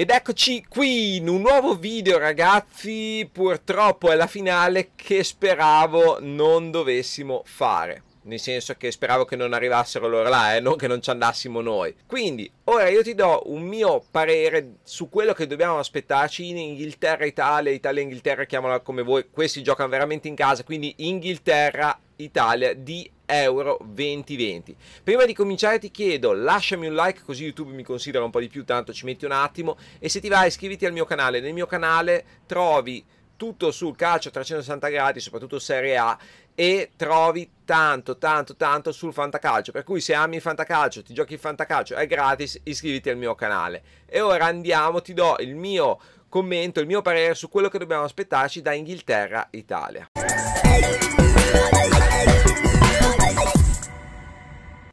Ed eccoci qui in un nuovo video ragazzi, purtroppo è la finale che speravo non dovessimo fare. Nel senso che speravo che non arrivassero loro là, eh, non che non ci andassimo noi. Quindi, ora io ti do un mio parere su quello che dobbiamo aspettarci in Inghilterra, Italia, Italia, Inghilterra, chiamala come vuoi. Questi giocano veramente in casa, quindi Inghilterra, Italia di Euro 2020. Prima di cominciare ti chiedo lasciami un like così YouTube mi considera un po' di più, tanto ci metti un attimo e se ti va iscriviti al mio canale, nel mio canale trovi tutto sul calcio a 360 gradi, soprattutto Serie A e trovi tanto tanto tanto sul fantacalcio, per cui se ami il fantacalcio, ti giochi il fantacalcio, è gratis, iscriviti al mio canale. E ora andiamo, ti do il mio commento, il mio parere su quello che dobbiamo aspettarci da Inghilterra-Italia.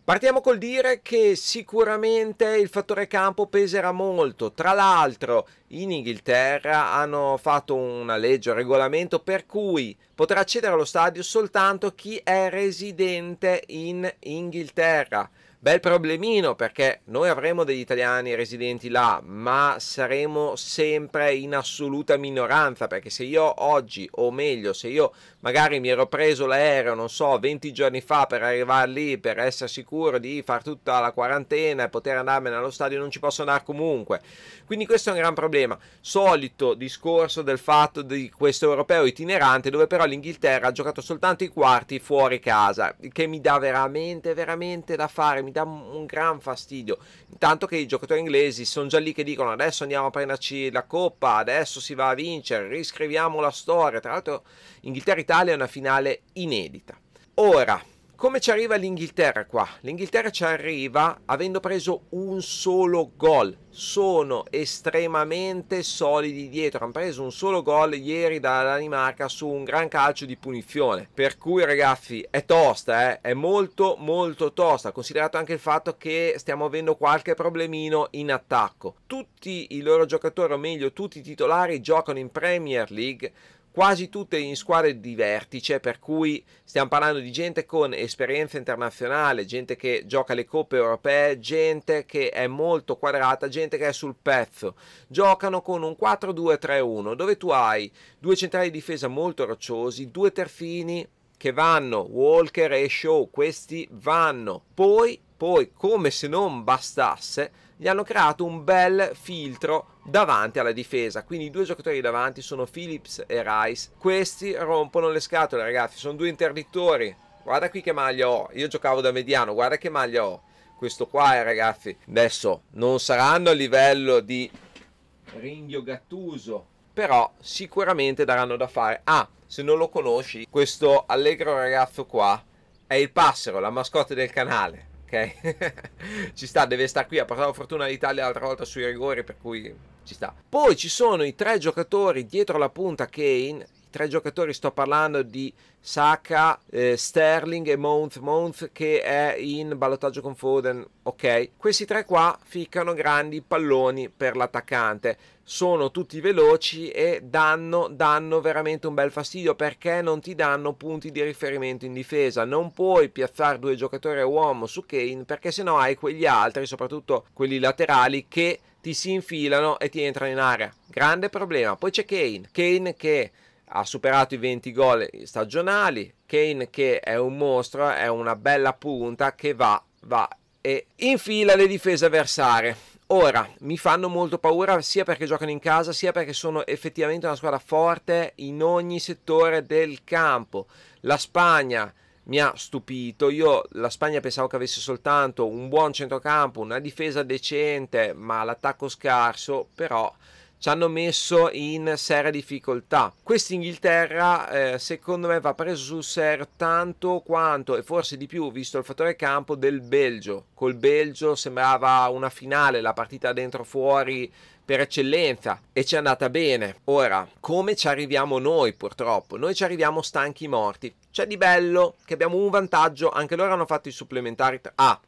Partiamo col dire che sicuramente il fattore campo peserà molto, tra l'altro in Inghilterra hanno fatto una legge, un regolamento per cui potrà accedere allo stadio soltanto chi è residente in Inghilterra. Bel problemino perché noi avremo degli italiani residenti là, ma saremo sempre in assoluta minoranza perché se io oggi, o meglio, se io magari mi ero preso l'aereo, non so, 20 giorni fa per arrivare lì, per essere sicuro di far tutta la quarantena e poter andarmene allo stadio, non ci posso andare comunque. Quindi questo è un gran problema. Solito discorso del fatto di questo europeo itinerante dove però l'Inghilterra ha giocato soltanto i quarti fuori casa, che mi dà veramente, veramente da fare, mi dà un gran fastidio. Intanto che i giocatori inglesi sono già lì che dicono adesso andiamo a prenderci la coppa, adesso si va a vincere, riscriviamo la storia. Tra l'altro Inghilterra-Italia è una finale inedita. Ora, come ci arriva l'Inghilterra qua? L'Inghilterra ci arriva avendo preso un solo gol. Sono estremamente solidi dietro. Hanno preso un solo gol ieri dalla Danimarca su un gran calcio di punizione. Per cui, ragazzi, è tosta, eh? è molto, molto tosta. Considerato anche il fatto che stiamo avendo qualche problemino in attacco. Tutti i loro giocatori, o meglio, tutti i titolari, giocano in Premier League quasi tutte in squadre di vertice, per cui stiamo parlando di gente con esperienza internazionale, gente che gioca le coppe europee, gente che è molto quadrata, gente che è sul pezzo. Giocano con un 4-2-3-1, dove tu hai due centrali di difesa molto rocciosi, due terfini che vanno, Walker e Shaw, questi vanno. Poi poi, come se non bastasse, gli hanno creato un bel filtro davanti alla difesa. Quindi i due giocatori davanti sono Phillips e Rice. Questi rompono le scatole, ragazzi. Sono due interdittori. Guarda qui che maglia ho. Io giocavo da mediano, guarda che maglia ho. Questo qua è, eh, ragazzi. Adesso non saranno a livello di Ringhio Gattuso, però sicuramente daranno da fare. Ah, se non lo conosci, questo allegro ragazzo qua è il passero, la mascotte del canale ok? ci sta, deve stare qui. Ha portato fortuna all'Italia l'altra volta sui rigori, per cui ci sta. Poi ci sono i tre giocatori dietro la punta Kane tre giocatori, sto parlando di Saka, eh, Sterling e Mount Mount che è in ballottaggio con Foden, ok? Questi tre qua ficcano grandi palloni per l'attaccante, sono tutti veloci e danno, danno veramente un bel fastidio perché non ti danno punti di riferimento in difesa, non puoi piazzare due giocatori a uomo su Kane perché sennò hai quegli altri, soprattutto quelli laterali, che ti si infilano e ti entrano in area. Grande problema. Poi c'è Kane. Kane che ha superato i 20 gol stagionali. Kane che è un mostro, è una bella punta che va, va e infila le difese avversarie. Ora, mi fanno molto paura sia perché giocano in casa, sia perché sono effettivamente una squadra forte in ogni settore del campo. La Spagna mi ha stupito. Io la Spagna pensavo che avesse soltanto un buon centrocampo, una difesa decente, ma l'attacco scarso, però ci hanno messo in seria difficoltà. Quest'Inghilterra, eh, secondo me, va preso sul serio tanto quanto, e forse di più, visto il fattore campo, del Belgio. Col Belgio sembrava una finale, la partita dentro fuori per eccellenza e ci è andata bene. Ora, come ci arriviamo noi purtroppo? Noi ci arriviamo stanchi morti. C'è di bello che abbiamo un vantaggio, anche loro hanno fatto i supplementari. Ah,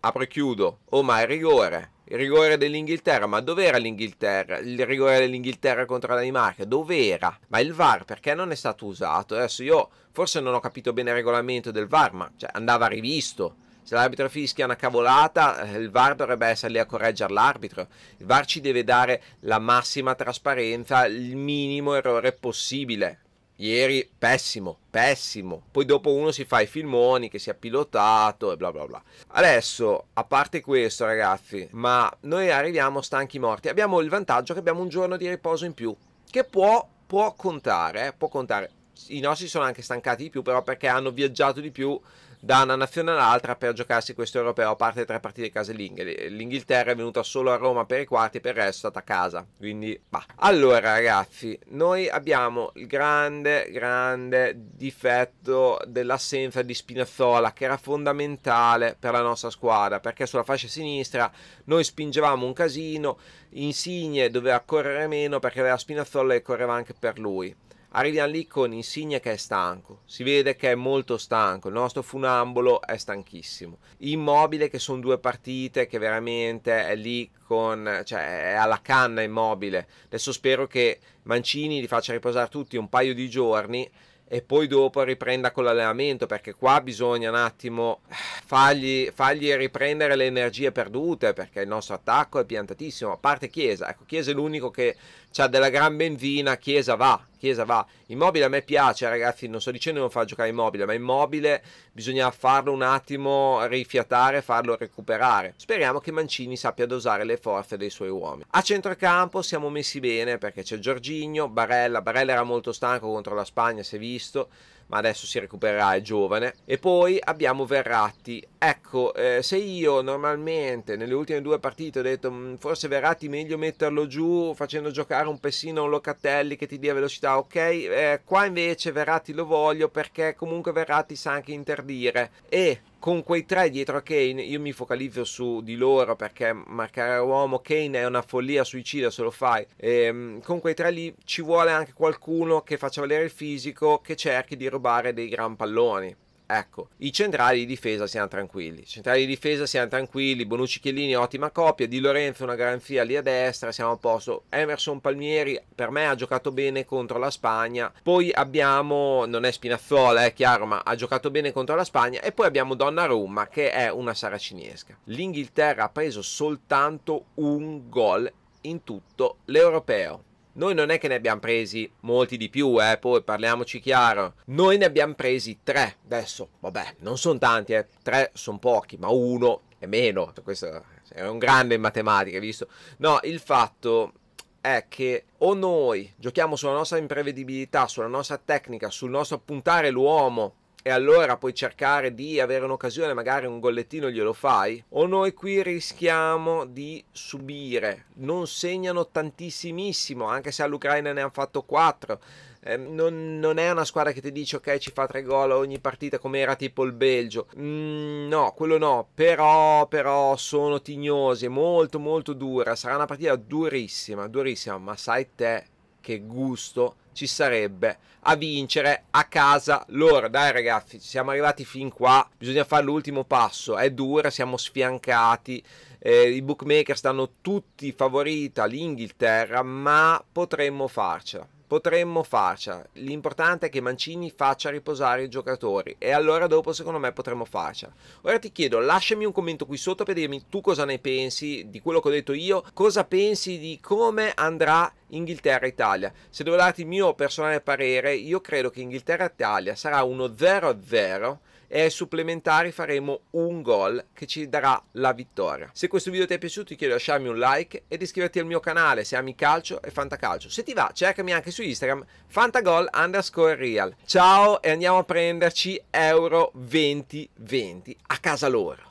apro e chiudo. Oh ma è rigore il rigore dell'Inghilterra, ma dov'era l'Inghilterra? Il rigore dell'Inghilterra contro la Danimarca, dov'era? Ma il VAR perché non è stato usato? Adesso io forse non ho capito bene il regolamento del VAR, ma cioè, andava rivisto. Se l'arbitro fischia una cavolata, eh, il VAR dovrebbe essere lì a correggere l'arbitro. Il VAR ci deve dare la massima trasparenza, il minimo errore possibile. Ieri pessimo, pessimo. Poi dopo uno si fa i filmoni che si è pilotato e bla bla bla. Adesso, a parte questo ragazzi, ma noi arriviamo stanchi morti. Abbiamo il vantaggio che abbiamo un giorno di riposo in più, che può, può contare, eh, può contare. I nostri sono anche stancati di più, però perché hanno viaggiato di più, da una nazione all'altra per giocarsi questo europeo, a parte tre partite casalinghe. L'Inghilterra è venuta solo a Roma per i quarti, per il resto è stata a casa. Quindi, bah. Allora, ragazzi, noi abbiamo il grande, grande difetto dell'assenza di Spinazzola, che era fondamentale per la nostra squadra, perché sulla fascia sinistra noi spingevamo un casino, Insigne doveva correre meno perché aveva Spinazzola e correva anche per lui. Arriviamo lì con Insigne che è stanco, si vede che è molto stanco, il nostro funambolo è stanchissimo. Immobile che sono due partite che veramente è lì con, cioè è alla canna immobile. Adesso spero che Mancini li faccia riposare tutti un paio di giorni e poi dopo riprenda con l'allenamento perché qua bisogna un attimo eh, fargli, fargli, riprendere le energie perdute perché il nostro attacco è piantatissimo a parte Chiesa ecco Chiesa è l'unico che ha della gran benzina Chiesa va Chiesa va. Immobile a me piace, ragazzi, non sto dicendo di non far giocare Immobile, ma Immobile bisogna farlo un attimo rifiatare, farlo recuperare. Speriamo che Mancini sappia dosare le forze dei suoi uomini. A centrocampo siamo messi bene perché c'è Giorgigno, Barella, Barella era molto stanco contro la Spagna, si è visto ma adesso si recupererà, è giovane. E poi abbiamo Verratti. Ecco, eh, se io normalmente nelle ultime due partite ho detto mm, forse Verratti meglio metterlo giù facendo giocare un Pessino o un Locatelli che ti dia velocità, ok? Eh, qua invece Verratti lo voglio perché comunque Verratti sa anche interdire e con quei tre dietro a Kane, io mi focalizzo su di loro perché marcare uomo Kane è una follia suicida se lo fai. E, ehm, con quei tre lì ci vuole anche qualcuno che faccia valere il fisico, che cerchi di rubare dei gran palloni. Ecco, i centrali di difesa siamo tranquilli. Centrali di difesa siamo tranquilli. Bonucci Chiellini, ottima coppia. Di Lorenzo, una garanzia lì a destra. Siamo a posto. Emerson Palmieri, per me, ha giocato bene contro la Spagna. Poi abbiamo, non è Spinazzola, è chiaro, ma ha giocato bene contro la Spagna. E poi abbiamo Donnarumma, che è una saracinesca. L'Inghilterra ha preso soltanto un gol in tutto l'europeo. Noi non è che ne abbiamo presi molti di più, eh, poi parliamoci chiaro. Noi ne abbiamo presi tre. Adesso, vabbè, non sono tanti, eh. Tre sono pochi, ma uno è meno. Questo è un grande in matematica, hai visto? No, il fatto è che o noi giochiamo sulla nostra imprevedibilità, sulla nostra tecnica, sul nostro puntare l'uomo e allora puoi cercare di avere un'occasione, magari un gollettino glielo fai? O noi qui rischiamo di subire, non segnano tantissimissimo, anche se all'Ucraina ne hanno fatto 4. Eh, non, non, è una squadra che ti dice ok ci fa tre gol ogni partita come era tipo il Belgio mm, no quello no però, però sono tignose molto molto dura sarà una partita durissima durissima ma sai te che gusto ci sarebbe a vincere a casa loro. Dai ragazzi, siamo arrivati fin qua, bisogna fare l'ultimo passo, è dura, siamo sfiancati, eh, i bookmaker stanno tutti favoriti l'Inghilterra, ma potremmo farcela. Potremmo farcela, l'importante è che Mancini faccia riposare i giocatori e allora dopo secondo me potremmo farcela. Ora ti chiedo, lasciami un commento qui sotto per dirmi tu cosa ne pensi di quello che ho detto io, cosa pensi di come andrà Inghilterra-Italia. Se devo darti il mio personale parere, io credo che Inghilterra-Italia sarà uno 0-0 e ai supplementari faremo un gol che ci darà la vittoria. Se questo video ti è piaciuto ti chiedo di lasciarmi un like e di iscriverti al mio canale se ami calcio e fantacalcio. Se ti va cercami anche su Instagram fantagol underscore real. Ciao e andiamo a prenderci Euro 2020 a casa loro.